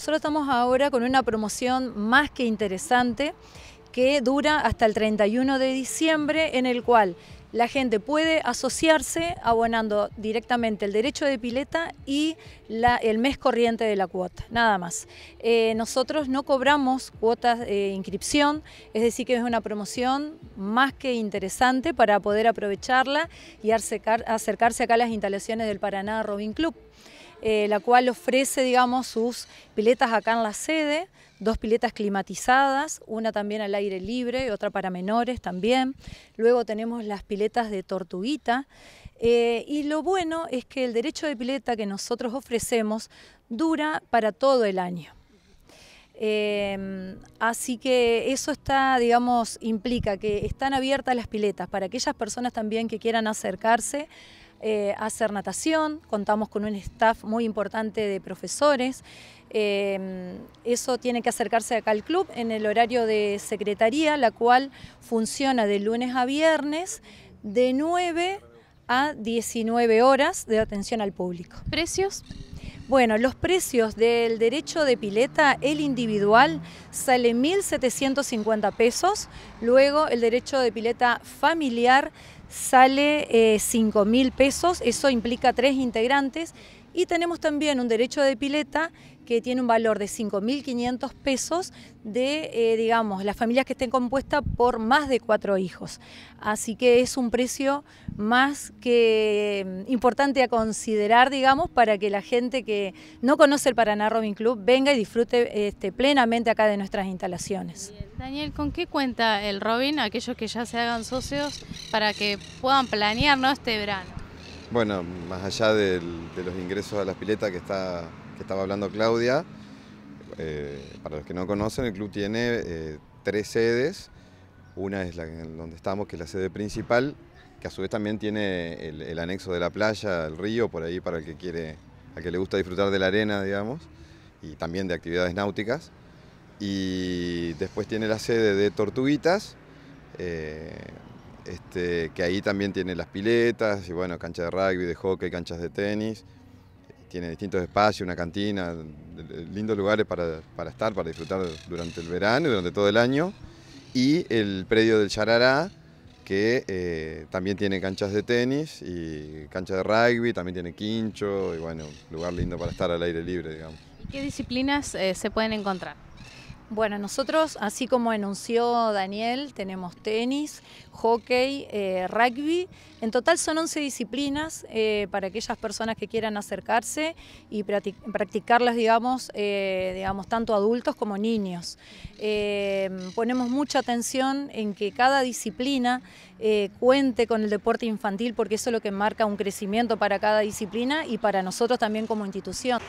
Solo estamos ahora con una promoción más que interesante que dura hasta el 31 de diciembre en el cual la gente puede asociarse abonando directamente el derecho de pileta y el mes corriente de la cuota, nada más. Eh, nosotros no cobramos cuotas de inscripción, es decir que es una promoción más que interesante para poder aprovecharla y acercarse acá a las instalaciones del Paraná Robin Club. Eh, la cual ofrece, digamos, sus piletas acá en la sede, dos piletas climatizadas, una también al aire libre y otra para menores también. Luego tenemos las piletas de tortuguita. Eh, y lo bueno es que el derecho de pileta que nosotros ofrecemos dura para todo el año. Em, así que eso está, digamos, implica que están abiertas las piletas para aquellas personas también que quieran acercarse eh, hacer natación, contamos con un staff muy importante de profesores. Em, eso tiene que acercarse acá al club en el horario de secretaría, la cual funciona de lunes a viernes de 9 a 19 horas de atención al público. ¿Precios? Bueno, los precios del derecho de pileta, el individual, sale 1.750 pesos, luego el derecho de pileta familiar sale eh, 5 mil pesos, eso implica tres integrantes y tenemos también un derecho de pileta que tiene un valor de 5.500 pesos de, eh, digamos, las familias que estén compuestas por más de cuatro hijos. Así que es un precio más que mm, importante a considerar, digamos, para que la gente que no conoce el Paraná Robin Club venga y disfrute este, plenamente acá de nuestras instalaciones. Daniel, ¿con qué cuenta el Robin, aquellos que ya se hagan socios, para que puedan planear este verano? Bueno, más allá de los ingresos a las piletas que, está, que estaba hablando Claudia, eh, para los que no conocen, el club tiene eh, tres sedes. Una es la donde estamos, que es la sede principal, que a su vez también tiene el, anexo de la playa, el río, por ahí para el que quiere, que le gusta disfrutar de la arena, digamos, y también de actividades náuticas. Y después tiene la sede de Tortuguitas, eh, este, que ahí también tiene las piletas, y bueno, cancha de rugby, de hockey, canchas de tenis, tiene distintos espacios, una cantina, lindos lugares para, estar, para disfrutar durante el verano y durante todo el año, y el predio del Yarará, que eh, también tiene canchas de tenis y cancha de rugby, también tiene quincho, y bueno, lugar lindo para estar al aire libre, digamos. ¿Y qué disciplinas eh, se pueden encontrar? Bueno, nosotros, así como anunció Daniel, tenemos tenis, hockey, eh, rugby. En total son 11 disciplinas eh, para aquellas personas que quieran acercarse y practicarlas, digamos, eh, digamos tanto adultos como niños. ponemos mucha atención en que cada disciplina cuente con el deporte infantil porque eso es lo que marca un crecimiento para cada disciplina y para nosotros también como institución.